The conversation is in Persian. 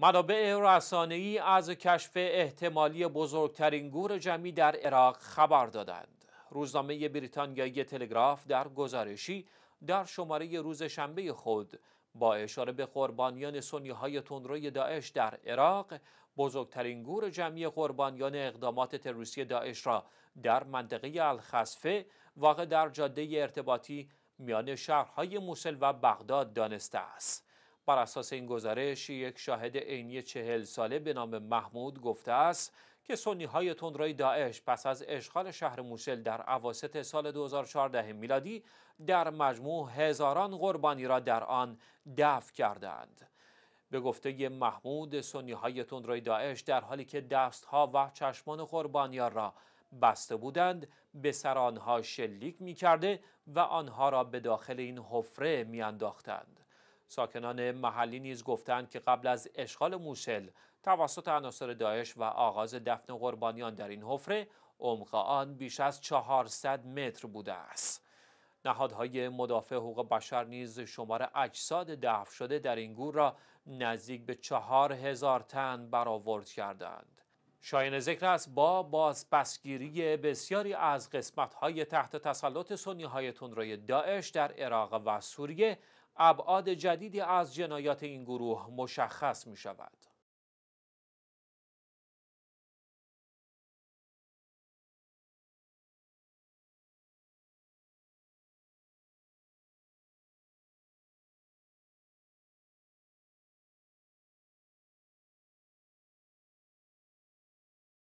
منابع رسانه‌ای از کشف احتمالی بزرگترین گور جمعی در عراق خبر دادند. روزنامه بریتانیایی تلگراف در گزارشی در شماره روز شنبه خود با اشاره به قربانیان سنی های تندروی داعش در عراق بزرگترین گور جمعی قربانیان اقدامات تروریستی داعش را در منطقه الخصفه واقع در جاده ارتباطی میان شهرهای موسل و بغداد دانسته است. بر اساس این گزارش یک شاهد عینی چهل ساله به نام محمود گفته است که سنی های تندروی داعش پس از اشغال شهر موسل در عواست سال 2014 میلادی در مجموع هزاران قربانی را در آن دفع کردند. به گفته محمود سنی های تندروی داعش در حالی که دستها و چشمان قربانیان را بسته بودند به سر آنها شلیک می کرده و آنها را به داخل این حفره می انداختند. ساکنان محلی نیز گفتند که قبل از اشغال موسل توسط عناصر داعش و آغاز دفن قربانیان در این حفره عمق آن بیش از 400 متر بوده است نهادهای مدافع حقوق بشر نیز شمار اجساد دفن شده در این گور را نزدیک به 4000 تن برآورد کردند شاین ذکر است با بازپسگیری بسیاری از قسمت‌های تحت تسلط سنی‌های تندروی داعش در عراق و سوریه ابعاد جدیدی از جنایات این گروه مشخص می شود.